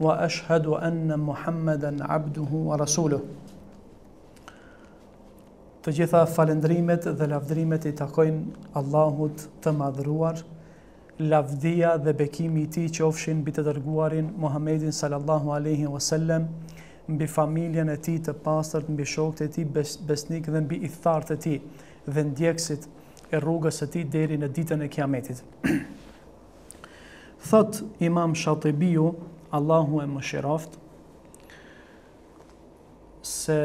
wa ashhadu anna muhammeden abduhu wa rasuluh. Të gjitha falendrimet dhe lavdrimet i takojnë Allahut të madhruar, lavdia dhe bekimi ti që ofshin bitë të dërguarin Muhammedin sallallahu aleyhi wa sallem, mbi familjen e ti të pastërt, mbi shokët e ti besnik dhe mbi thartë e ti dhe ndjekësit e rrugës e ti deri në ditën e kiametit. Thot Imam Shatibiu, Allahu e më shiroft, se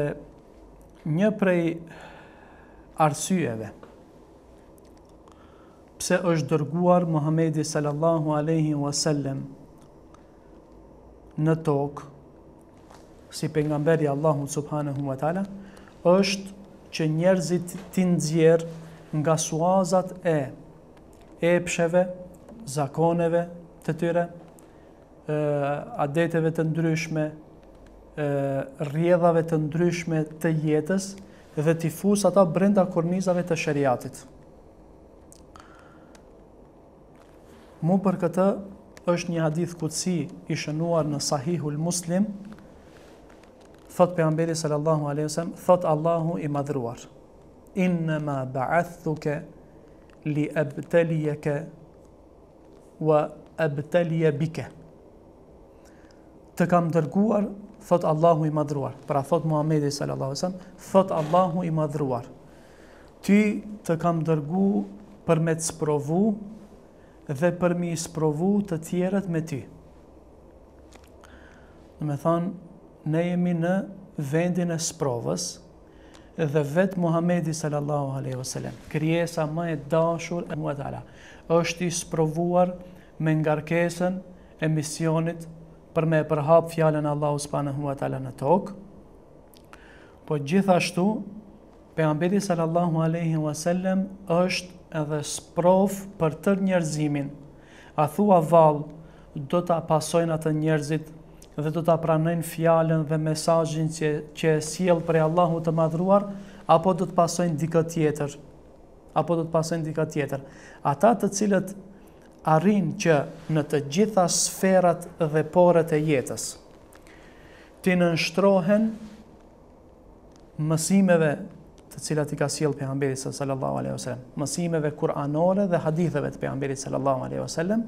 një prej arsyeve, pse është dërguar Muhamedi sallallahu aleyhi wa në tokë, si pengamberi Allahu subhanahu wa ta'la, është që njerëzit të ndzjerë nga suazat e epsheve, zakoneve të tyre, të adeteve të ndryshme, rjedhave të ndryshme të jetës dhe t'i fus ata brenda kornizave të shëriatit. Mu për këtë është një hadith këtësi i shënuar në sahihul muslim, thot për ambelis sallallahu alesem, thot Allahu i madhruar, Innema ma ba'athuke li ebteljeke wa ebtelje bike të kam dërguar, thot Allahu i madhruar. Pra thot Muhamedi sallallahu alaihi wasallam, thot Allahu i madhruar. Ti të kam dërgu për me të sprovu dhe për mi sprovu të tjerët me ty. Në me thonë, ne jemi në vendin e sprovës dhe vetë Muhamedi sallallahu alaihi wasallam, krijesa më e dashur e muatala, është i sprovuar me ngarkesën e misionit për me përhap fjalën e Allahut subhanahu wa taala në tokë. Po gjithashtu pejgamberi sallallahu alaihi wasallam është edhe sprov për tër njerëzimin. A thua val, do ta pasojnë atë njerëzit dhe do ta pranojnë fjalën dhe mesazhin që që e sjell për Allahu të madhruar, apo do të pasojnë dikë tjetër? Apo do të pasojnë dikë tjetër? Ata të cilët arrin që në të gjitha sferat dhe porët e jetës, ti nënshtrohen mësimeve të cilat i ka sjell pejgamberi sallallahu alaihi wasallam, mësimeve kuranore dhe haditheve të pejgamberit sallallahu alaihi wasallam,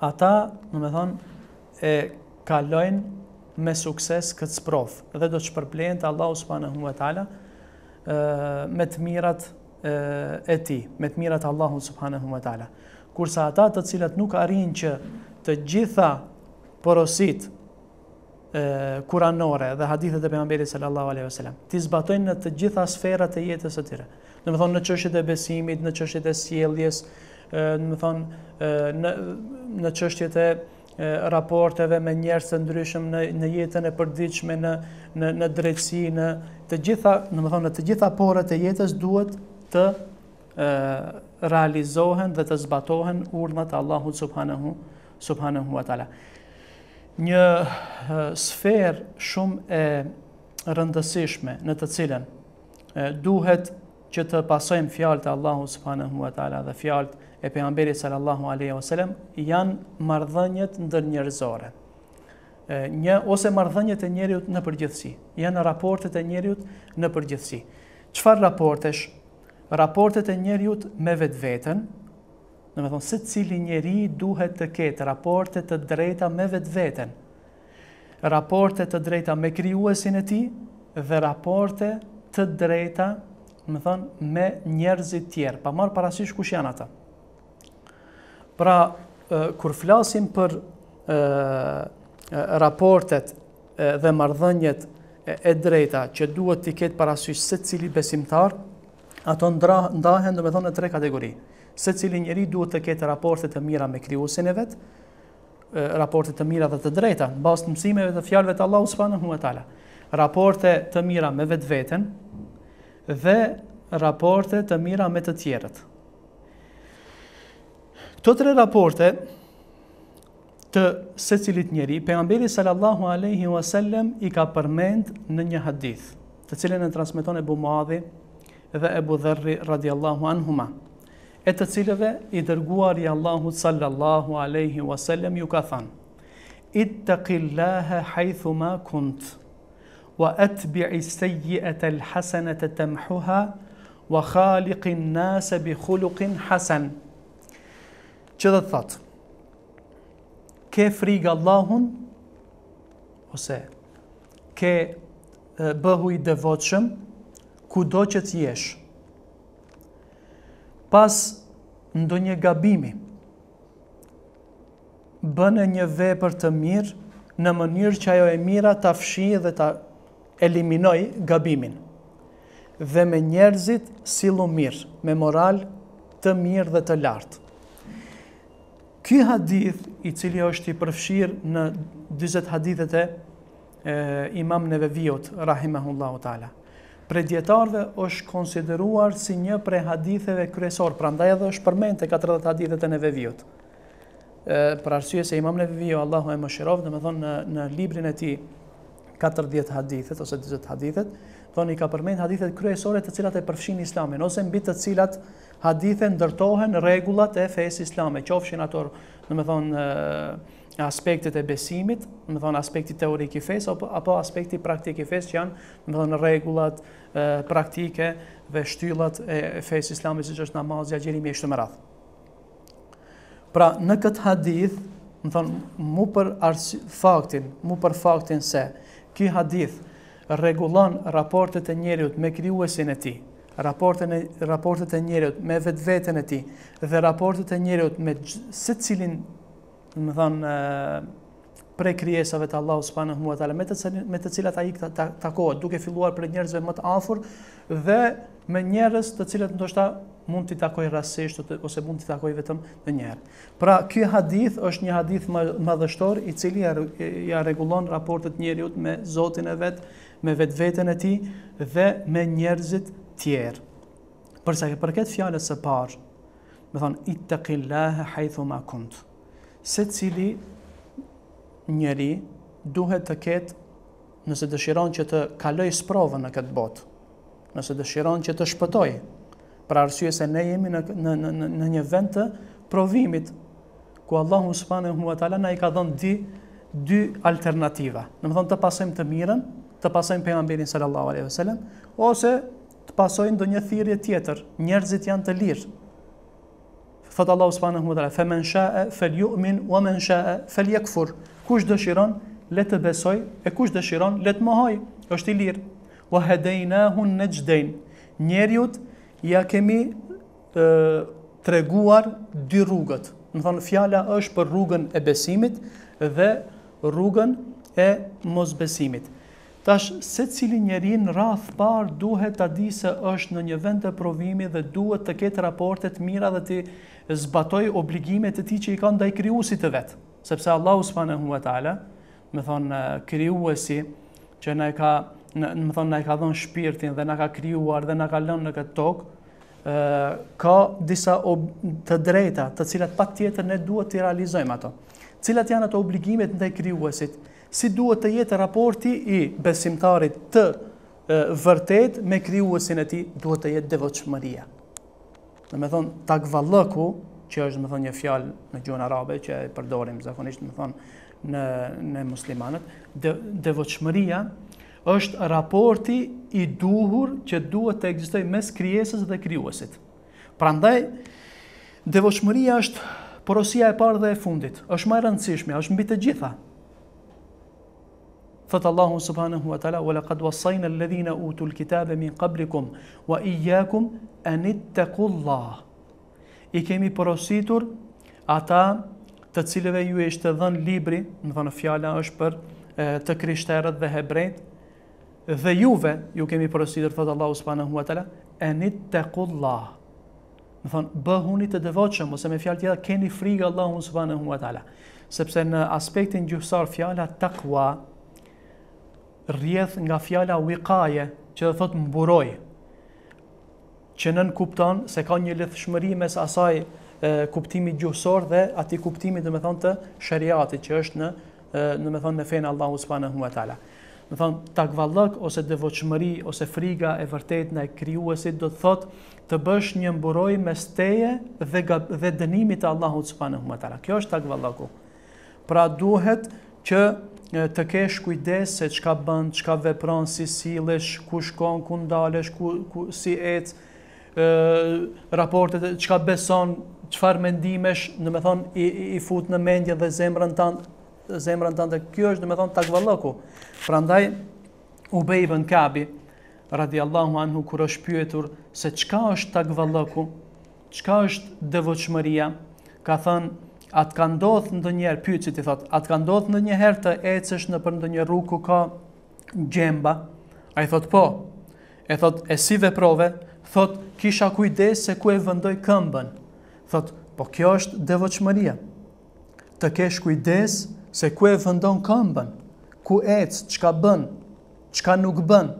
ata, do të thonë, e kalojnë me sukses këtë sprov dhe do të shpërblejnë të Allahu subhanahu wa taala me të mirat e, e ti, me të mirat Allahu subhanahu wa taala kursa ata të cilat nuk arrin që të gjitha porosit e Kuranore dhe hadithet e pejgamberit sallallahu alejhi ve sellem, ti zbatojnë në të gjitha sferat e jetës së tyre. Do të thonë në çështjet e besimit, në çështjet e sjelljes, do të thonë në në çështjet e raporteve me njerëz të ndryshëm në në jetën e përditshme, në në drejtësi, në të gjitha, do të thonë të gjitha porat e jetës duhet të realizohen dhe të zbatohen urdhrat e Allahut subhanahu wa taala. Një sferë shumë e rëndësishme në të cilën duhet që të pasojmë fjalët e Allahut subhanahu wa taala dhe fjalët e pejgamberit sallallahu alaihi wasallam janë marrëdhëniet ndër njerëzore. Një ose marrëdhëniet e njerëzit në përgjithësi, janë raportet e njerëzit në përgjithësi. Çfarë raportesh? raportet e njerëzit me vetveten, në me thonë se cili njeri duhet të ketë raporte të drejta me vetveten, raporte të drejta me krijuesin e tij dhe raporte të drejta, në me thonë me njerëzit tjerë, pa marr parasysh kush janë ata. Pra, kur flasim për e, raportet dhe marrëdhëniet e drejta që duhet të ketë parasysh se cili besimtar, ato ndahen do me thonë në tre kategori. Se cili njeri duhet të ketë raportet të mira me krijuesin e vetë, raportet të mira dhe të drejta, në basë të mësimeve dhe fjalëve të Allahu subhanahu në taala. Raporte të mira me vetë vetën dhe raporte të mira me të tjerët. Këto tre raporte të se cilit njeri, pejgamberi sallallahu alaihi wasallam i ka përmend në një hadith, të cilin e transmiton e bu muadhi dhe Ebu Dherri radiallahu anhuma. E të cilëve i dërguar i Allahu sallallahu aleyhi wasallam ju ka than, i të wa atbi thanë, اتق الله حيثما كنت واتبع temhuha, wa khalikin nase bi khulukin hasen. që dhe të thot ke frikë Allahun ose ke bëhu i devoqëm, kudo që të jesh. Pas ndo një gabimi, bënë një vepër të mirë në mënyrë që ajo e mira ta fshi dhe ta eliminoj gabimin. Dhe me njerëzit si mirë, me moral të mirë dhe të lartë. Ky hadith i cili është i përfshirë në 20 hadithet e, e imam në veviot, rahimahullahu tala. Ta pre djetarve është konsideruar si një pre haditheve kryesor, pra ndaj edhe është përmente 40 hadithet e neve vijot. Për arsye se imam në vijot, Allahu e Mëshirov, dhe me thonë në, librin e ti 40 hadithet, ose 20 hadithet, thonë i ka përmente hadithet kryesore të cilat e përfshin islamin, ose mbit të cilat hadithet ndërtohen regullat e fejës islame, që ofshin ator, dhe me thonë, aspektet e besimit, do të thon aspekti teorik i fesë apo apo aspekti praktik i fesë që janë do rregullat, praktike dhe shtyllat e fes islamit si që është namazja gjerimi e shtëmerat. më Pra, në këtë hadith, më thonë, mu për arsi, faktin, mu për faktin se, ky hadith regulon raportet e njeriut me kryuesin e ti, raportet e, raportet e njeriut me vetë vetën e ti, dhe raportet e njeriut me si cilin, më thonë, prej krijesave të Allahut subhanahu wa taala, me të me të cilat ai takohet, duke filluar prej njerëzve më të afur dhe me njerëz të cilët ndoshta mund t'i takoj rastësisht ose mund t'i takoj vetëm në një herë. Pra ky hadith është një hadith madhështor i cili ja, rregullon raportet njeriu me Zotin e vet, me vetveten e tij dhe me njerëzit tjerë. sa i përket fjalës së parë, do thon ittaqillaha haythu ma kunt. Secili njeri duhet të ketë nëse dëshiron që të kaloj sprovën në këtë botë, nëse dëshiron që të shpëtoj, pra arsye se ne jemi në, në, në, në një vend të provimit, ku Allahu subhanahu wa taala na i ka dhënë dy dy alternativa. Do të thonë të pasojmë të mirën, të pasojmë pejgamberin sallallahu alaihi wasallam ose të pasojmë ndonjë thirrje tjetër. Njerëzit janë të lirë. Fat Allahu subhanahu wa taala, "Faman sha'a falyu'min wa man sha'a falyakfur." kush dëshiron le të besoj e kush dëshiron le të mohoj është i lirë wa hadainahu najdain Njeriut, ja kemi treguar dy rrugët do thonë fjala është për rrugën e besimit dhe rrugën e mosbesimit tash secili njeri në radh par duhet ta di se është në një vend të provimit dhe duhet të ketë raporte të mira dhe të zbatoj obligimet e ti që i ka ndaj kriusit të vetë sepse Allahu subhanahu wa taala, më thon krijuesi që na ka më thon na ka dhënë shpirtin dhe na ka krijuar dhe na ka lënë në këtë tokë, ë ka disa ob, të drejta, të cilat patjetër ne duhet të realizojmë ato. Cilat janë ato obligimet ndaj krijuesit? Si duhet të jetë raporti i besimtarit të e, vërtet me krijuesin e tij? Duhet të jetë devotshmëria. Do të thon takvallahu që është, më thonë, një fjalë në gjuhën arabe, që e përdorim zakonisht, më thonë, në, në muslimanët, dhe është raporti i duhur që duhet të egzistoj mes kryesës dhe kryuesit. Pra ndaj, dhe është porosia e parë dhe e fundit, është majë rëndësishme, është mbi të gjitha. Fëtë Allahu subhanahu wa ta'la, wa laqad wasajnë lëdhina utul l'kitabe min qabrikum, wa ijakum anit të kullahë i kemi porositur ata të cilëve ju e ishte dhenë libri, në thonë fjala është për e, të krishterët dhe hebrejt, dhe juve, ju kemi porositur, thotë Allahu s'pa në hua tala, e një të kullah, në thonë, bëhuni të dëvoqëm, ose me fjallë tjeda, keni frigë Allahu s'pa në hua tala, sepse në aspektin gjusar fjala taqwa, rrjedh nga fjala wikaje, që dhe thotë mburojë, që nën kupton se ka një lidhshmëri mes asaj kuptimit gjuhësor dhe atij me domethënë të shëriati që është në domethënë në fejnë Allahu subhanahu wa taala. Do thon takvallëk ose voqëmëri ose friga e vërtet ndaj krijuesit do të thotë të bësh një mburoj mes teje dhe dhe dënimit të Allahut subhanahu wa taala. Kjo është takvallëku. Pra duhet që të kesh kujdes se çka bën, çka vepron, si sillesh, ku shkon, ku ndalesh, ku, ku si ecë, raportet, qka beson, qfar mendimesh, në me thonë, i, i fut në mendje dhe zemrën tante, zemrën tante, kjo është në me thonë takvalloku. Pra ndaj, u bejbë në kabi, Allahu anhu, kur është pyetur, se qka është takvalloku, qka është dëvoqëmëria, ka thënë, atë ka ndodhë në njëherë, pyetë që ti thotë, atë ka ndodhë në njëherë të ecësh në për në një rrugë ku ka gjemba, a i thotë po, e thotë, e si veprove, prove, thot kisha kujdes se ku e vendoi këmbën. Thot, po kjo është devotshmëria. Të kesh kujdes se ku e vendon këmbën, ku ec, çka bën, çka nuk bën,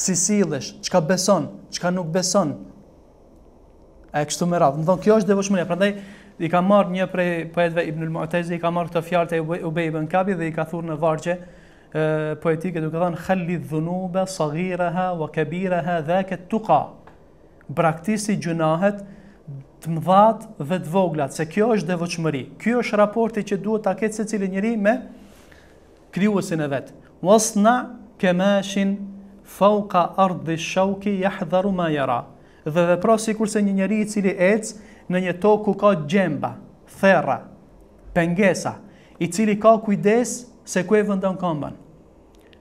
si sillesh, çka beson, çka nuk beson. A e kështu më radh. Do kjo është devotshmëria. Prandaj i ka marr një prej poetëve Ibn al i ka marr këtë fjalë te Ubay ibn Kabi dhe i ka thurë në vargje poetike duke thënë khalli dhunuba saghiraha wa kabiraha dhaka tuqa braktisi gjunahet të mdhat dhe të voglat, se kjo është devoqëmëri. Kjo është raporti që duhet të ketë se cili njëri me kryuësin e vetë. Wasna kemashin fauka ardhë shauki jahdharu ma jera. Dhe dhe pra si kurse një njëri i cili ecë në një tokë ku ka gjemba, therra, pengesa, i cili ka kujdes se ku e vëndon kamban.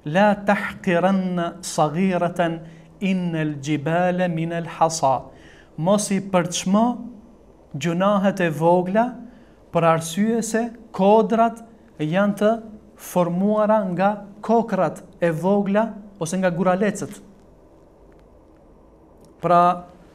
La tahkiran sagiraten, inë lë gjibale minë lë hasa. Mos i përçmo gjunahet e vogla për arsye se kodrat janë të formuara nga kokrat e vogla ose nga guralecet. Pra,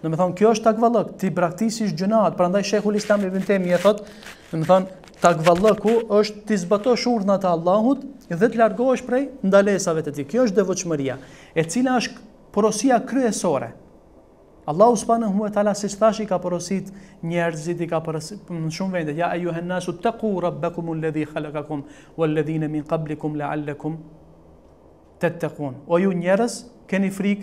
në me thonë, kjo është takvalëk, ti praktisish gjunahet, pra ndaj shekhu listam i bintemi e thotë, në me thonë, takvalëku është ti zbato shurnat e Allahut, dhe të largohesh prej ndalesave të tij. Kjo është devotshmëria, e cila është porosia kryesore. Allahu subhanahu wa taala siç thash i ka porosit njerëzit i ka porosit në shumë vende ja ayu hanasu taqu rabbakum alladhi khalaqakum walladhina min qablikum la'allakum tattaqun. O ju njerëz, keni frik,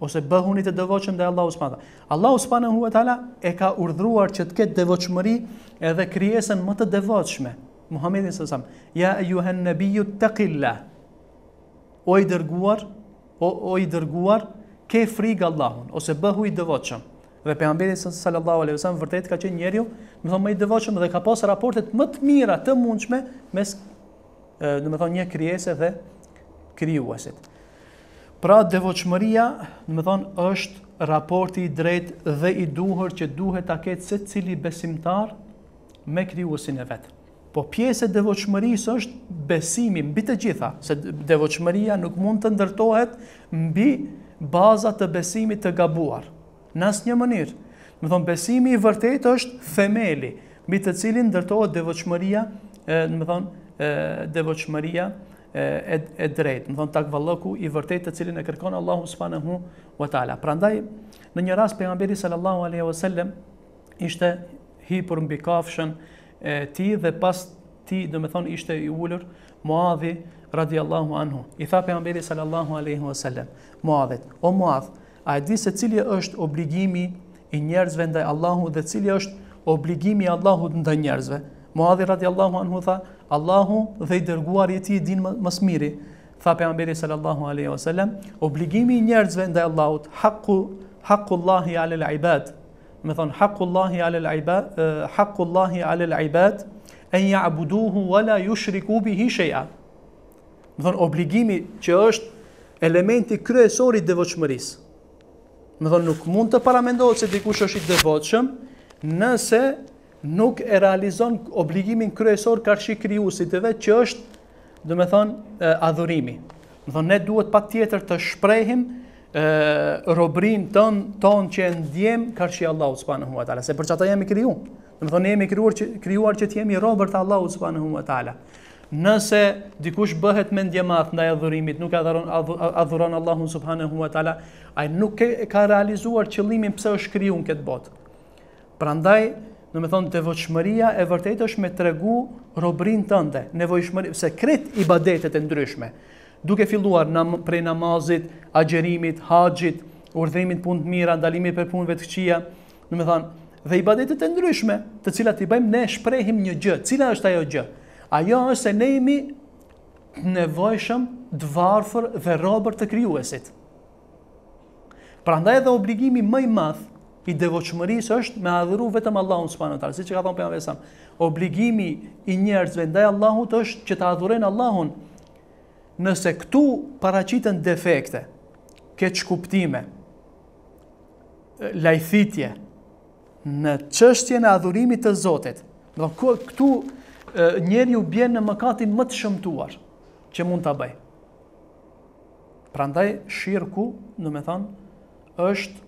ose bëhuni të devotshëm ndaj Allahut subhanahu. Allahu subhanahu wa taala e ka urdhëruar që të ketë devotshmëri edhe krijesën më të devotshme. Muhammedin sallallahu alaihi wasallam, ja ayuha an-nabiyyu taqillah. O i dërguar, o, o i dërguar, ke frikë Allahun, ose bëhu i dëvoqëm. Dhe pejgamberi sallallahu alaihi wasallam vërtet ka qenë njeriu, më thonë më i devotshëm dhe ka pas raportet më të mira të mundshme mes ë do të thonë një krijese dhe krijuesit. Pra devotshmëria, do të thonë është raporti i drejtë dhe i duhur që duhet ta ketë secili besimtar me krijuesin e vetë. Po pjesë e devotshmërisë është besimi mbi të gjitha, se devotshmëria nuk mund të ndërtohet mbi baza të besimit të gabuar. Në asnjë mënyrë. Do më thon besimi i vërtetë është themeli mbi të cilin ndërtohet devotshmëria, do më thon devotshmëria e e, drejtë. Do më thon takvalloku i vërtetë të cilin e kërkon Allahu subhanahu wa taala. Prandaj në një rast pejgamberi sallallahu alaihi wasallam ishte hipur mbi kafshën e ti dhe pas ti dhe me thonë ishte i ullur Muadhi radiallahu anhu. I tha për ambedi sallallahu aleyhi wasallam. Muadhet, o Muadh, a e di se cilje është obligimi i njerëzve ndaj Allahu dhe cilje është obligimi i Allahu ndaj njerëzve. Muadhi radiallahu anhu tha, Allahu dhe i dërguar i ti din mësë miri. Tha për ambedi sallallahu aleyhi wasallam. Obligimi i njerëzve ndaj Allahut, haku, haku Allahi alel ibad, me thonë, haqullahi alel ibad, hakullahi alel ibad, e nja abuduhu wala ju shrikubi hisheja. Me thonë, obligimi që është elementi kryesori të dëvoqëmëris. Me thonë, nuk mund të paramendohet se dikush është i dëvoqëm, nëse nuk e realizon obligimin kryesor karshi kryusit dhe që është, dhe me thonë, adhurimi. Me thonë, ne duhet pa tjetër të shprejhim, robrin tënë ton që e ndjem karshi Allahu subhanahu wa taala se për çata jemi kriju. Do thonë jemi kriuar që kriuar që të jemi robër të Allahut subhanahu wa taala. Nëse dikush bëhet me ndjemat ndaj adhurimit, nuk adhuron adhuron Allahun subhanahu wa taala, ai nuk e ka realizuar qëllimin pse është krijuar këtë botë. Prandaj, do të thonë devotshmëria e vërtetë është me tregu robrin tënde, nevojshmëri pse kret ibadetet e ndryshme duke filluar nam, prej namazit, agjerimit, haxhit, urdhërimit punë të mira, ndalimit për punëve të këqija, do të thonë dhe ibadetet e ndryshme, të cilat i bëjmë ne shprehim një gjë. Cila është ajo gjë? Ajo është se ne jemi nevojshëm të varfër dhe robër të krijuesit. Prandaj edhe obligimi më i madh i devoqëmërisë është me adhuru vetëm Allahun së panë si që ka thonë për janë vesam, obligimi i njerëzve ndaj Allahut është që të adhurin Allahun, nëse këtu paracitën defekte, këç kuptime, lajthitje në çështjen e adhurimit të Zotit. Do ku këtu njeri u në mëkatin më të shëmtuar që mund të bëj. Prandaj, shirku, në me thanë, është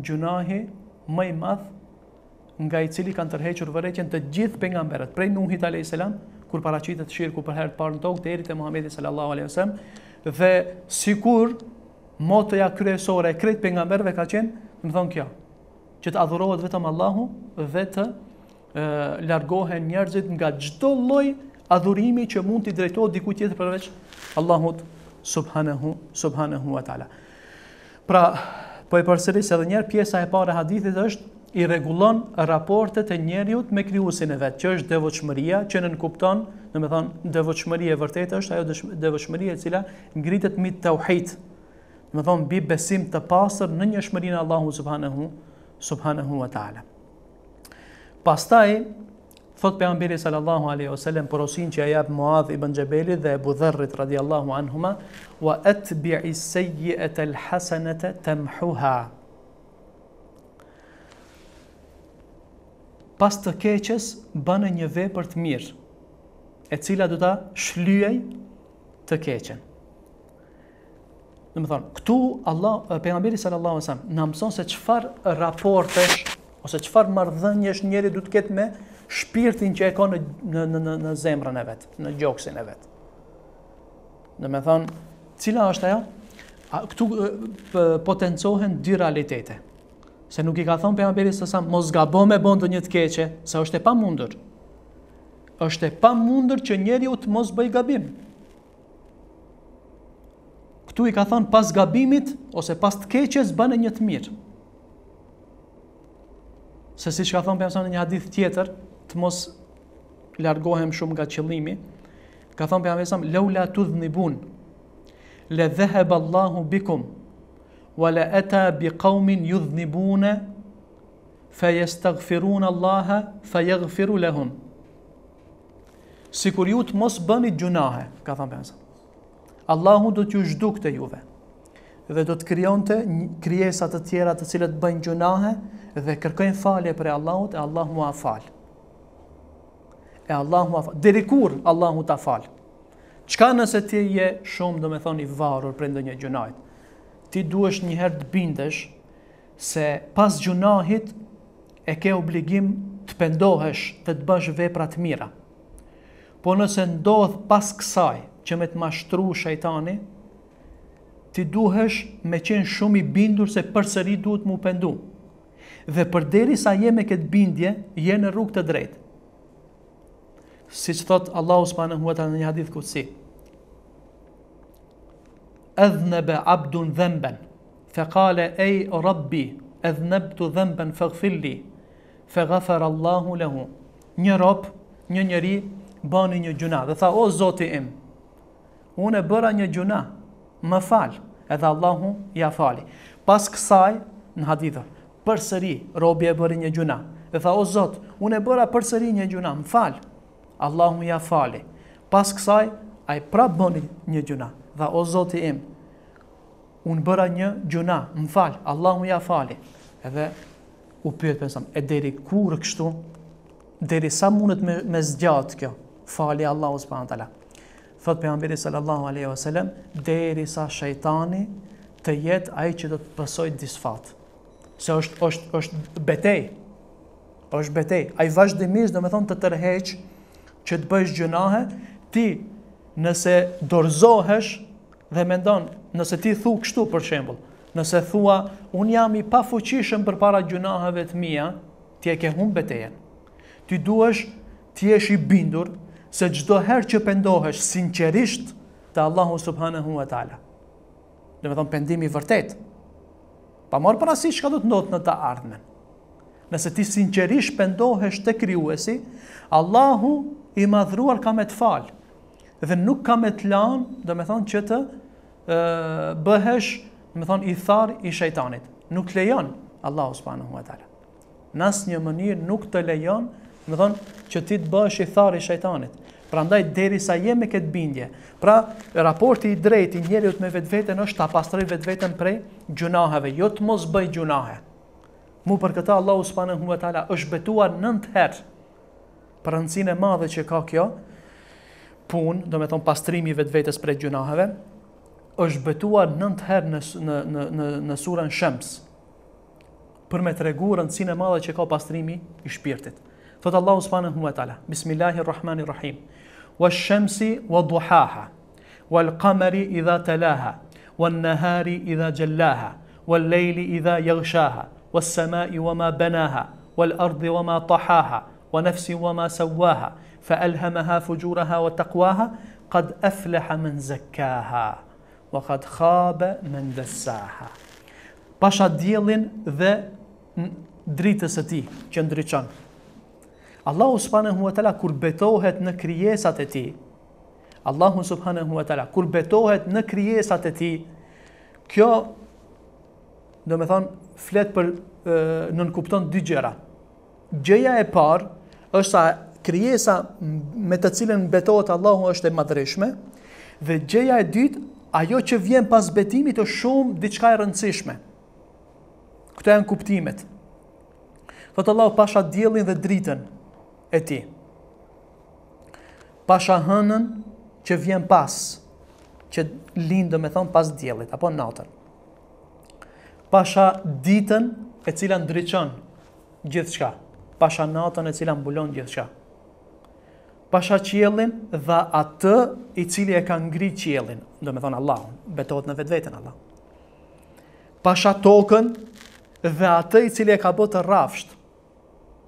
gjunahi mëj madh nga i cili kanë tërhequr vëreqen të gjithë pejgamberët, prej Nuhit salam kur paraqitet shirku për herë të parë në tokë deri te Muhamedi sallallahu alaihi wasallam dhe sikur motoja kryesore e krejt pejgamberëve ka qenë, do të thonë kjo, që të adhurohet vetëm Allahu dhe të e, largohen njerëzit nga çdo lloj adhurimi që mund të drejtohet diku tjetër përveç Allahut subhanahu subhanahu wa taala. Pra, po e përsëris edhe një herë pjesa e parë e hadithit është i regulon raportet e njeriut me kryusin e vetë, që është devotshmëria, që nënkupton, në me thonë, devotshmëria e vërtetë është ajo devotshmëria e cila ngritet mi të Do në me thonë, bi besim të pasër në një shmërinë Allahu subhanahu, subhanahu wa ta'ala. Pastaj, thot për ambiri sallallahu aleyhi sallam, për osin që ajab Muadh i Bënjabeli dhe Abu Dharrit radhiyallahu anhuma, wa atbi'i sejjë e të të pas të keqes bënë një vepër të mirë, e cila do ta shlyej të keqen. Do të thonë, këtu Allah pejgamberi sallallahu alajhi wasallam na mëson se çfarë raportesh ose çfarë marrëdhënie është njëri duhet të ketë me shpirtin që e ka në në në në zemrën e vet, në gjoksin e vet. Do të thonë, cila është ajo? A, këtu potencohen dy realitete. Se nuk i ka thonë për jamberi së samë, mos gabo me bëndë një të keqe, se është e pa është e pa që njeri u të mos bëj gabim. Këtu i ka thonë pas gabimit, ose pas të keqes, bëne një të mirë. Se si që ka thonë për në një hadith tjetër, të mos largohem shumë nga qëllimi, ka thonë për jamësa më, leula të dhënibun, le dheheb Allahu bikum, wala ata bi qaumin yudhnibuna fayastaghfiruna Allah fayaghfiru lahum sikur ju të mos bëni gjunahe ka thënë pejgamberi Allahu do t'ju zhdukte juve dhe do të krijonte krijesa të tjera të cilët bëjnë gjunahe dhe kërkojnë falje për Allahut e Allahu ma fal e Allahu ma fal deri kur Allahu ta fal çka nëse ti je shumë do i varur prej ndonjë gjunaje ti një njëherë të bindesh se pas gjunahit e ke obligim të pendohesh dhe të bësh vepra të mira. Po nëse ndodh pas kësaj që me të mashtru shajtani, ti duhesh me qenë shumë i bindur se përsëri duhet mu pendu. Dhe për deri sa je me këtë bindje, je në rrugë të drejtë. Si që thotë Allah usmanë në huëta në një hadith këtësi, Edhnebe abdun dhemben Fe kale ej rabbi Edhneb të dhemben fe gfilli, Fe gafar Allahu lehu Një rob, një njëri Bani një gjuna Dhe tha o zoti im Unë e bëra një gjuna Më fal Edhe Allahu ja fali Pas kësaj në hadithër Për sëri robje e bëri një gjuna Dhe tha o zot Unë e bëra për sëri një gjuna Më fal Allahu ja fali Pas kësaj Ai prap bëni një gjuna Dhe o zoti im unë bëra një gjuna, më falë, Allah më ja fali. Edhe u për pensam, e deri kur kështu, deri sa mundet me, me zgjatë kjo, fali Allah usë përnë tala. Thot për jambiri sallallahu aleyhi wa sallam, deri sa shajtani të jetë aji që do të pësoj disfat. Se është, është, është betej, është betej. Aji vazhdimisht do me thonë të tërheq që të bësh gjunahe, ti nëse dorzohesh, dhe mendon, nëse ti thu kështu për shembull, nëse thua un jam i për përpara gjunahëve të mia, ti e ke humbet teje. Ti duhesh ti jesh i bindur se çdo herë që pëndohesh sinqerisht te Allahu subhanahu wa taala. Dhe me thonë, pendimi i vërtet. Pa marr parasysh çka do të ndodhë në të ardhmen. Nëse ti sinqerisht pëndohesh te krijuesi, Allahu i madhruar ka me të falë dhe nuk ka me të lanë, dhe me thonë që të bëhesh, më thonë, i thar i shejtanit. Nuk lejon, Allah subhanahu wa ta'ala. Nas një mënirë nuk të lejon, më thonë, që ti të bëhesh i thar i shejtanit. Pra ndaj, deri sa jemi këtë bindje. Pra, raporti i drejti njeriut me vetë vetën është ta pastrej vetë vetën prej gjunaheve, jo të mos bëj gjunahe. Mu për këta Allah subhanahu wa ta'ala është betuar nëndë herë për rëndësine madhe që ka kjo, punë, do me thonë pastrimi vetë vetës prej gjunaheve, është betuar 9 herë në në në në surën Shams për me tregu rëndësinë e madhe që ka pastrimi i shpirtit. Thot Allahu subhanahu wa taala, Bismillahirrahmanirrahim. Wash-shamsi wadhuhaha, wal-qamari idha talaha, wan-nahari idha jallaha, wal-layli idha yaghshaha, was-samai wama banaha, wal-ardi ma tahaha, wa wa ma sawaha, fa alhamaha fujuraha wa taqwaha, qad aflaha man zakkaha. wa qad khaba man dassaha. Pasha diellin dhe dritës së tij që ndriçon. Allahu subhanahu wa taala kur betohet në krijesat e tij, Allahu subhanahu wa taala kur betohet në krijesat e tij, kjo do të thon flet për nën kupton dy gjëra. Gjëja e parë është sa krijesa me të cilën betohet Allahu është e madhreshme dhe gjëja e dytë ajo që vjen pas betimit është shumë diçka e rëndësishme. Këto janë kuptimet. Fot Allahu pasha diellin dhe dritën e ti. Pasha hënën që vjen pas që lind domethën pas diellit apo natën. Pasha ditën e cila ndriçon gjithçka. Pasha natën e cila mbulon gjithçka. Pasha qiellin dhe atë i cili e ka ngri qiellin, do me thonë Allah, betohet në vetë vetën Allah. Pasha tokën dhe atë i cili e ka bëtë rafsht,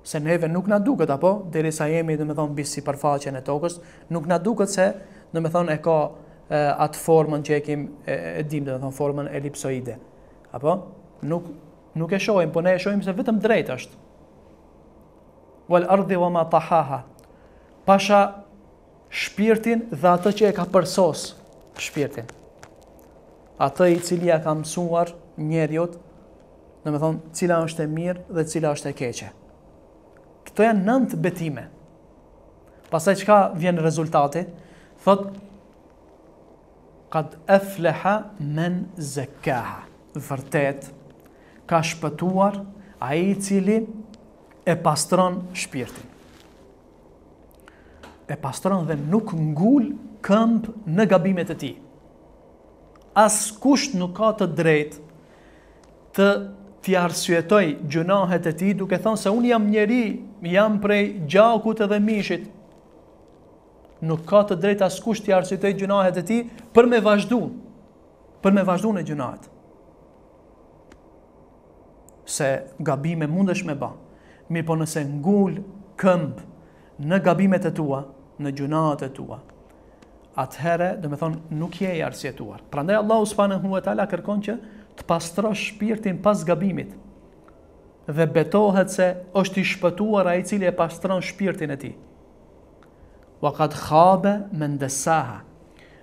se neve nuk na duket apo, deri sa jemi do me thonë bisi përfaqe e tokës, nuk na duket se do me thonë e ka e, atë formën që e kim e, e dim, do me thonë formën elipsoide. Apo? Nuk, nuk e shojmë, po ne e shojmë se vetëm drejt është. Wal ardhi wa ma tahaha. Pasha shpirtin dhe atë që e ka përsosë, shpirtin. Atë i cili ja ka mësuar njeriut, do thonë, cila është e mirë dhe cila është e keqe. Kto janë nënt betime. Pastaj çka vjen rezultati? Thot qad aflaha man zekaha. Vërtet ka shpëtuar ai i cili e pastron shpirtin e pastron dhe nuk ngul këmpë në gabimet e ti. As kusht nuk ka të drejt të t'i arsyetoj gjunahet e ti duke thonë se unë jam njeri, jam prej gjakut edhe mishit. Nuk ka të drejt as kusht t'i arsyetoj gjunahet e ti për me vazhdu, për me vazhdu në gjunahet. Se gabime mundesh me ba, mi po nëse ngull këmpë në gabimet e tua, në gjunahet e tua, atëherë, do me thonë nuk je i arsyetuar. Prandaj Allahu subhanahu wa taala kërkon që të pastrosh shpirtin pas gabimit. Dhe betohet se është i shpëtuar ai i cili e pastron shpirtin e tij. Wa qad khaba me dasaha.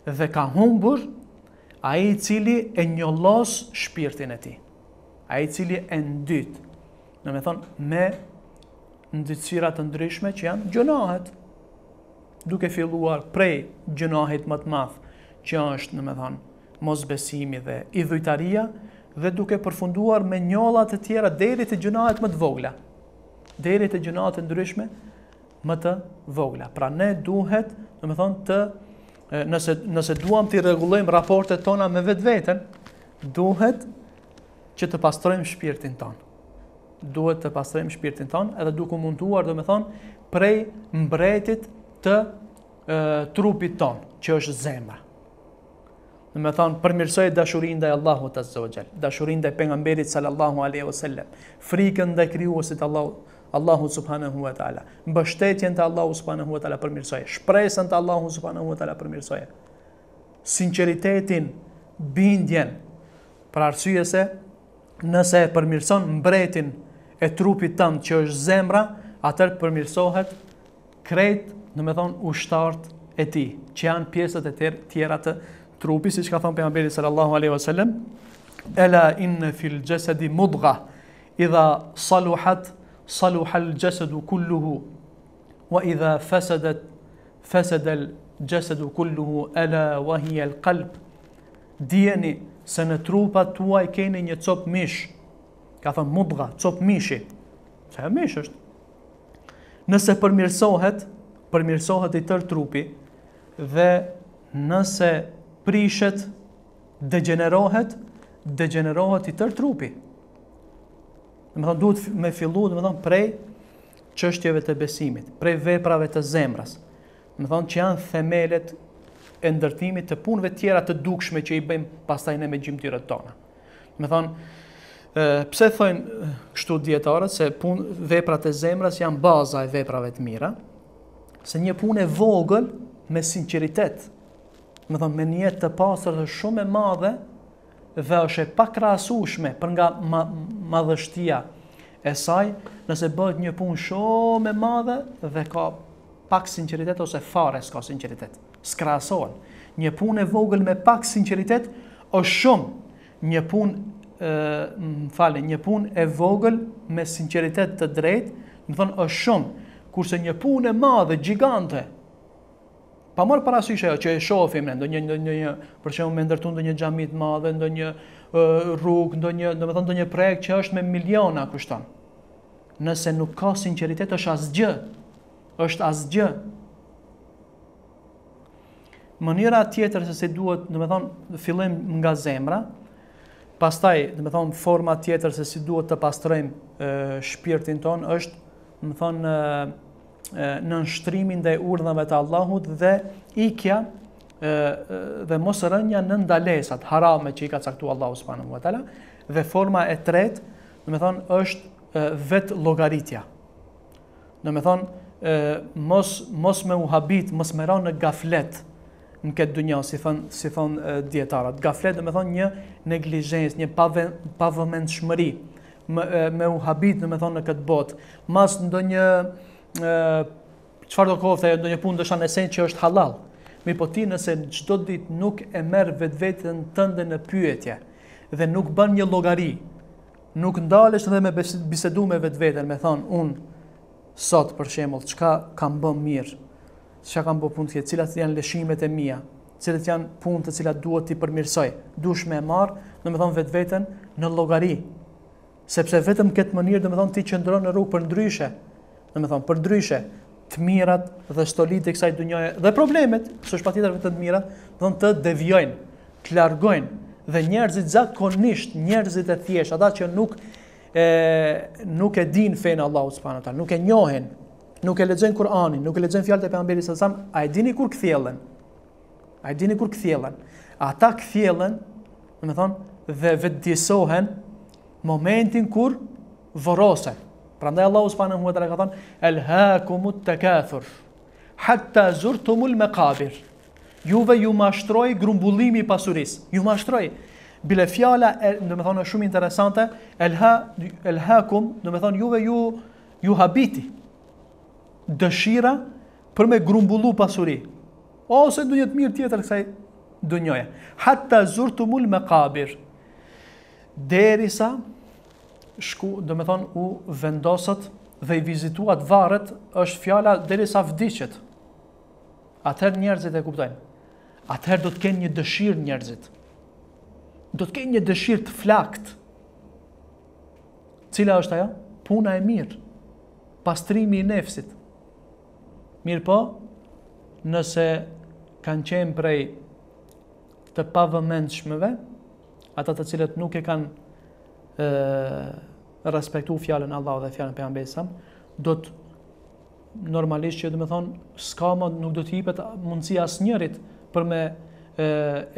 Dhe ka humbur ai i cili e njollos shpirtin e tij. Ai i cili e ndyt. Do me thonë me ndëshira të ndryshme që janë gjunohet duke filluar prej gjënohit më të math, që është në me thonë mos besimi dhe idhujtaria, dhe duke përfunduar me njolat të tjera deri të gjënohit më të vogla, deri të gjënohit të ndryshme më të vogla. Pra ne duhet, në me thonë, të, nëse, nëse duham të i regullojmë raportet tona me vetë vetën, duhet që të pastrojmë shpirtin tonë duhet të pastrojmë shpirtin tonë edhe duke munduar domethën prej mbretit të e, trupit ton, që është zemra. Në me thonë, përmirësoj dashurin dhe Allahu të zogjel, dashurin dhe pengamberit sallallahu aleyhi wa sallam, frikën dhe kryuosit Allahu, Allahu subhanahu wa ta'ala, mbështetjen të Allahu subhanahu wa ta'ala përmirësoj, shpresën të Allahu subhanahu wa ta'ala përmirësoj, sinceritetin, bindjen, për arsye se nëse përmirëson mbretin e trupit tëmë që është zemra, atër përmirësohet krejtë në me thonë ushtartë e ti, që janë pjesët e tjera të trupi, si që ka thonë për Jambeli sallallahu aleyhi wasallam ela inë fil gjesedi mudga, idha saluhat, saluhal gjesedu kulluhu, wa idha fesedet, fesedel gjesedu kulluhu, ela wahia el kalb, djeni se në trupat tuaj keni një copë mish, ka thonë mudga, copë mishi, që e mish është, nëse përmirsohet, përmirësohet i tërë trupi dhe nëse prishet degenerohet degenerohet i tërë trupi dhe më thonë duhet me fillu dhe më thonë prej qështjeve të besimit prej veprave të zemras dhe më thonë që janë themelet e ndërtimit të punve tjera të dukshme që i bëjmë pastaj ne me gjimë tjera të tona dhe më thonë pse thonë kështu dietarët se punë veprat e zemrës janë baza e veprave të mira, se një punë e vogël me sinqeritet, më thonë me njetë të pasër dhe shumë e madhe, dhe është e pakrasushme për nga madhështia e saj, nëse bëhet një punë shumë e madhe dhe ka pak sinqeritet ose fare s'ka sinqeritet. S'krasohen. Një punë e vogël me pak sinqeritet është shumë një punë më falë, një punë e vogël me sinqeritet të drejtë, më thonë është shumë kurse një punë e madhe gjigante pa marr parasysh ajo që e shohim ne ndonjë ndonjë një për shembull me ndërtuar ndonjë xhami të madhe ndonjë rrugë ndonjë domethënë ndonjë projekt që është me miliona kushton nëse nuk ka sinqeritet është asgjë është asgjë mënyra tjetër se si duhet domethënë fillojmë nga zemra pastaj domethënë forma tjetër se si duhet të pastrojmë shpirtin ton është të thonë, në nështrimin dhe urdhëve të Allahut dhe ikja dhe mos rënja në ndalesat, harame që i ka caktuar Allahu s'panëm vëtala, dhe forma e tretë do të thonë, është vetë logaritja. Në me thonë, e, mos, mos me u habit, mos me ra në gaflet në këtë dunja, si thonë si thon, djetarat. Gaflet, në me thonë, një neglijens, një pavë, shmëri, me u habit në me thonë në këtë botë. Mas në do një, qëfar do kofte, në do një punë dëshan esen që është halal. Mi po ti nëse në gjdo dit nuk e merë vetë vetën tënde në pyetje dhe nuk bën një logari, nuk ndalesh dhe me bisedu me vetë vetën, me thonë unë, sot për shemëllë, qka kam bën mirë, qka kam bën punë të kje, cilat janë leshimet e mija, cilat janë punë të cilat duhet të i përmirësoj, dush me marë, në me thonë vetë vetën, në logari, sepse vetëm këtë mënyrë, domethënë ti qëndron në rrugë për ndryshe, domethënë për ndryshe të mirat dhe stolit e kësaj dunjoje dhe problemet, së është patjetër vetëm të mirat, domethënë të devijojnë, të largojnë dhe njerëzit zakonisht, njerëzit e thjeshtë, ata që nuk e nuk e din fen Allahu subhanahu taala, nuk e njohin, nuk e lexojnë Kur'anin, nuk e lexojnë fjalët e pejgamberit sa sam, a e dini kur kthjellën? A e dini kur kthjellën? Ata kthjellen, domethënë dhe vetëdijsohen momentin kur vorose. Pra ndaj Allah usë panë në muhet e el hakumut takathur të këthur, hatta zurtumul maqabir. me kabir, juve ju mashtroj grumbullimi pasuris, ju mashtroj, Bile fjala, në me thonë, shumë interesante, El hakum, kum, thonë, juve ju, ju habiti, dëshira për me grumbullu pasuri, ose dunjet mirë tjetër kësaj dunjoje. Hatta zurtumul me kabir, deri sa shku, do me thonë, u vendosët dhe i vizituat varet, është fjala deri sa vdicet. Atëherë njerëzit e kuptojnë. Atëherë do të kenë një dëshirë njerëzit. Do të kenë një dëshirë të flakt. Cila është ajo? Puna e mirë. Pastrimi i nefsit. Mirë po, nëse kanë qenë prej të pavëmendshmëve, shmëve, ata të cilët nuk e kanë ë respektu fjalën e Allahut dhe fjalën e pejgamberit do të normalisht që do të thonë s'ka më nuk do të hipet mundësia asnjërit për me e,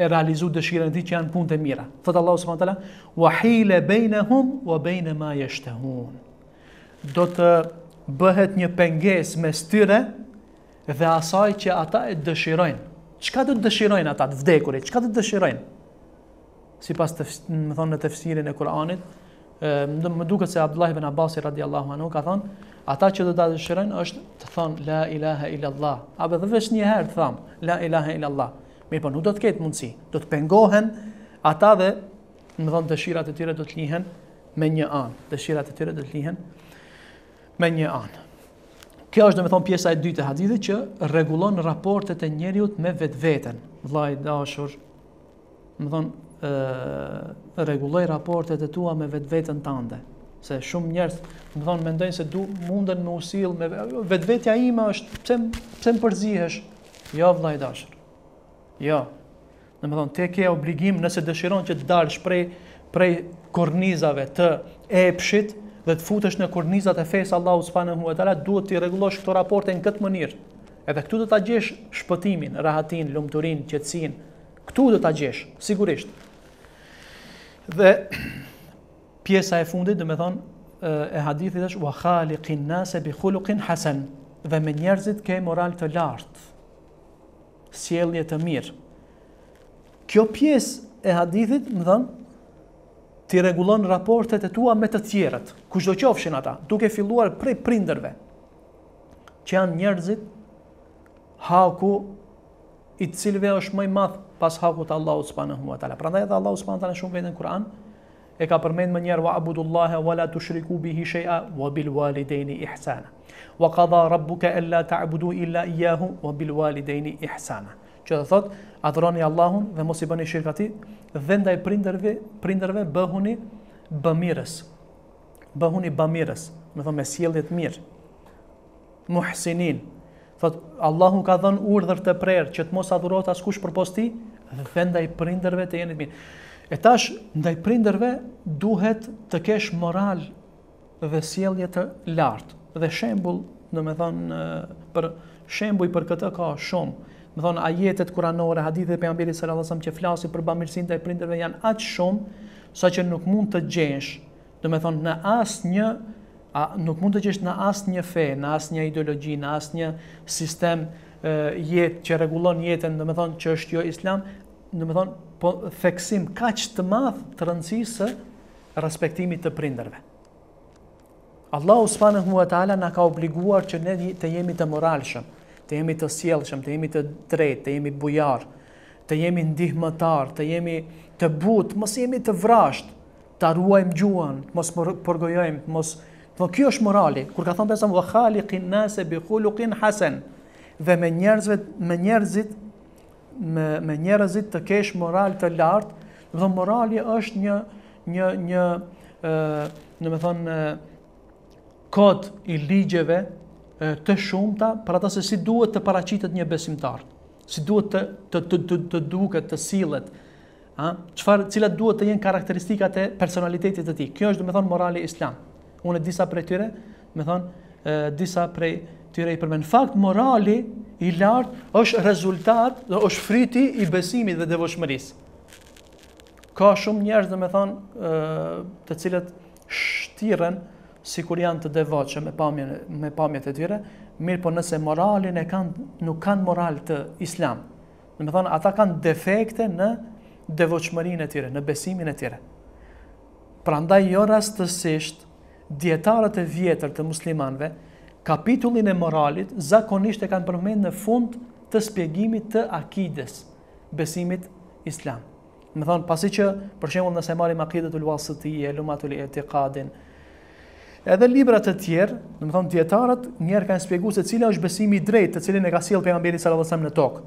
e realizuar dëshirën e tij që janë punë të mira. Fot Allahu subhanahu wa taala wa hila wa bain ma yashtahun. Do të bëhet një pengesë mes tyre dhe asaj që ata e dëshirojnë. Çka do të dëshirojnë ata të vdekurit? Çka do të dëshirojnë? si pas të, më thonë, në tefsirin e Kur'anit, më duke se Abdullah ibn Abbas radiallahu anu ka thonë, ata që do të dëshiren është të thonë, la ilaha allah abe dhe vesh një herë të la ilaha illallah, mirë po nuk do të ketë mundësi, do të pengohen ata dhe, më thonë, dëshirat e tyre do të lihen me një anë, dëshirat e tyre do të lihen me një anë. Kjo është domethën pjesa e dytë e hadithit që rregullon raportet e njerëzit me vetveten. Vllai dashur, më rregulloj raportet e tua me vetveten tande. Se shumë njerëz, më thonë, mendojnë se du munden me usill me vetvetja ime është pse pse më përzihesh? Jo vllai dashur. Jo. Në më thonë, ti ke obligim nëse dëshiron që të dalësh prej prej kornizave të epshit dhe të futesh në kornizat e fesë Allahu subhanahu wa taala, duhet ti rregullosh këto raporte në këtë mënyrë. Edhe këtu do ta gjesh shpëtimin, rahatin, lumturinë, qetësinë. Këtu do ta gjesh, sigurisht dhe pjesa e fundit dhe me thonë e hadithit është wa khaliqin nase bi khulukin hasen dhe me njerëzit ke moral të lartë sjellje të mirë kjo pjesë e hadithit më thonë ti regulon raportet e tua me të tjerët kushdo qofshin ata duke filluar prej prinderve që janë njerëzit haku i cilve është mëj madhë pas hakut Allahu subhanahu wa taala. Prandaj edhe Allahu subhanahu wa taala shumë vjen në Kur'an e ka përmend më njëherë wa abudullaha wa la tushriku bihi shay'a wa bil walidaini ihsana. Wa qada rabbuka alla ta'budu illa iyyahu wa bil walidaini ihsana. Që do thot, adhuroni Allahun dhe mos i bëni shirk dhe ndaj prindërve, prindërve bëhuni bëmirës. Bëhuni bëmirës, më thonë me sjellje të mirë. Muhsinin, Thot, Allahu ka dhënë urdhër të prerë që të mos adhurohet askush për posti, dhe ndaj prinderve të jenit mirë. E tash, ndaj prinderve duhet të kesh moral dhe sjellje të lartë. Dhe shembull, do të për shembuj për këtë ka shumë. Më thonë ajetet kuranore, hadithet e pejgamberit sallallahu alajhi wasallam që flasin për bamirësinë ndaj prinderve janë aq shumë saqë nuk mund të gjenshë, dhe të thonë në asnjë a nuk mund të gjesh në asë një fe, në asë një ideologi, në asë një sistem jetë që regulon jetën, në me thonë që është jo islam, në me thonë po, theksim ka që të madhë të rëndësisë respektimit të prinderve. Allahu s'fanë në huat ala në ka obliguar që ne të jemi të moralshëm, të jemi të sjellshëm, të jemi të drejtë, të jemi bujar, të jemi ndihmëtar, të jemi të butë, mos jemi të vrashtë, të ruajmë gjuën, mos përgojojmë, mos Po kjo është morali, kur ka thonë besa më khaliqin nase bi khuluqin hasan, dhe me njerëzve me njerëzit me me njerëzit të kesh moral të lartë, do të thonë morali është një një një ë, do të thonë kod i ligjeve të shumta për ata se si duhet të paraqitet një besimtar. Si duhet të të të të, të duket, të sillet ë, çfarë cilat duhet të jenë karakteristikat e personalitetit të tij. Kjo është domethënë morali islam unë disa prej tyre, me thonë, disa prej tyre i përmen. Fakt, morali i lartë është rezultat, dhe është friti i besimit dhe devoshmërisë. Ka shumë njerëz dhe me thonë, të cilët shtiren, si kur janë të devoqë me, pamjet, me pamjet e tyre, mirë po nëse moralin e kanë, nuk kanë moral të islam. Dhe me thonë, ata kanë defekte në devoqëmërin e tyre, në besimin e tyre. Pra ndaj jo rastësisht, djetarët e vjetër të muslimanve, kapitullin e moralit zakonisht e kanë përmend në fund të spjegimit të akides, besimit islam. Më thonë, pasi që, për shemull, nëse marim akidet të luasëti, e lumat të etikadin, edhe libra të tjerë, në më thonë, djetarët njerë kanë spjegu se cilë është besimi drejtë, të cilin e ka silë për jambjeri sallatë në tokë.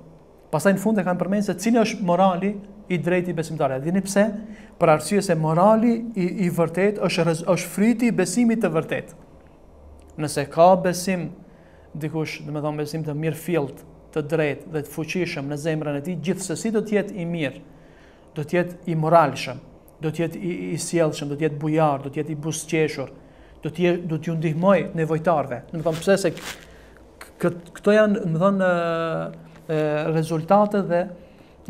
Pasaj në fund e kanë përmenë se cilë është morali i drejti besimtare. Edhe dini pse? Për arsye se morali i i vërtet është rëz, është fryti i besimit të vërtet. Nëse ka besim dikush, do të thonë besim të mirë fillt, të drejtë dhe të fuqishëm në zemrën e tij, gjithsesi do të jetë i mirë. Do të jetë i moralshëm, do të jetë i, i sjellshëm, do të jetë bujar, do të jetë i busqeshur, do të do t'ju ndihmoj nevojtarve. Do të thonë pse se këto janë, do të thonë rezultate dhe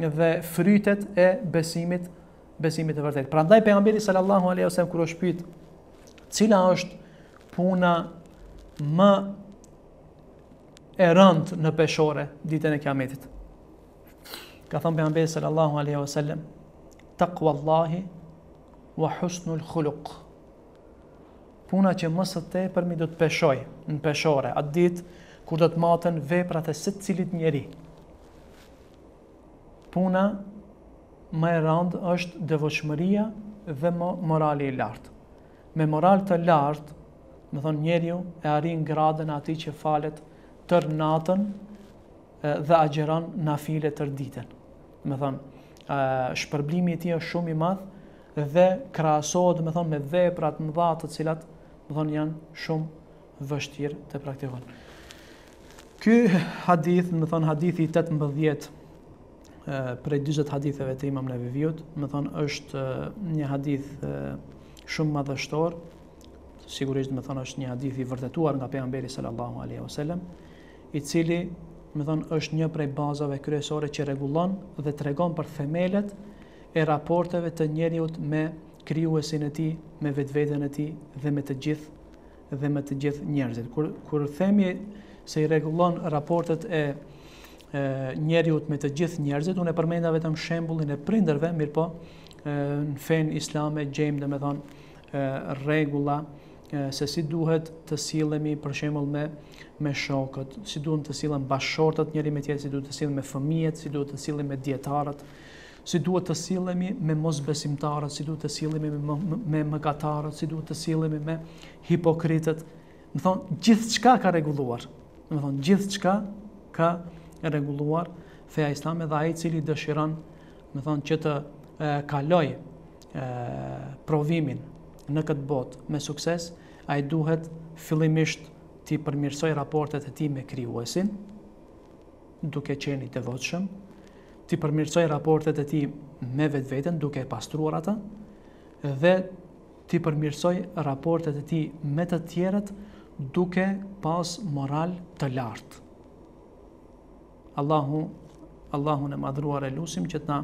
dhe frytet e besimit, besimit e vërtet. Pra ndaj pejgamberi sallallahu alaihi wasallam kur u shpyt, cila është puna më e rëndë në peshore ditën e Kiametit. Ka thënë pejgamberi sallallahu alaihi wasallam, taqwa Allahi wa husnul khuluq. Puna që më së tepërmi do të peshoj në peshore atë ditë kur do të matën veprat e secilit njerëzi puna më e rënd është devoqëmëria dhe morali i lartë. Me moral të lartë, më thonë njeriu e arrin gradën ati që falet tër natën dhe agjeron na file tër ditën. Më thonë, shpërblimi ti është shumë i madhë dhe krasohet me dhe me veprat më dha të cilat më thonë janë shumë vështirë të praktikon. Ky hadith, më thonë hadithi 18 prej 20 haditheve të imam Leviviut, më thonë është një hadith shumë madhështor, sigurisht më thonë është një hadith i vërtetuar nga pejgamberi sallallahu alaihi wasallam, i cili më thonë është një prej bazave kryesore që rregullon dhe tregon për themelet e raporteve të njeriut me krijuesin e tij, me vetveten e tij dhe me të gjithë dhe me të gjithë njerëzit. Kur kur themi se i rregullon raportet e njeriut me të gjithë njerëzit, unë e përmenda vetëm shembullin e prinderve, mirë po në fenë islame gjejmë dhe me thonë regula se si duhet të silemi për shembull me me shokët, si duhet të silem bashkëshortat njëri me tjetrin, si duhet të silem me fëmijët, si duhet të silem me dietarët, si duhet të sillemi me mosbesimtarët, si duhet të sillemi me me mëkatarët, si duhet të sillemi me hipokritët. Do thon gjithçka ka rregulluar. Do thon gjithçka ka e rregulluar feja islame dhe ai i cili dëshiron, me thonë që të kalojë provimin në këtë botë me sukses, ai duhet fillimisht të përmirsoj raportet e tij me krijuesin, duke qenë i devotshëm, të përmirsoj raportet e tij me vetveten duke e pastruar ata, dhe ti përmirsoj raportet e ti me të tjeret duke pas moral të lartë. Allahu, Allahu në madhruar e lusim që ta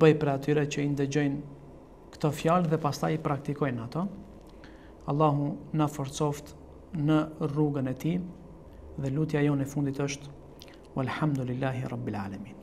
bëj për atyre që i ndëgjojnë këto fjalë dhe pastaj i praktikojnë ato. Allahu na forcoft në rrugën e ti dhe lutja jo në fundit është Walhamdulillahi Rabbil Alemin.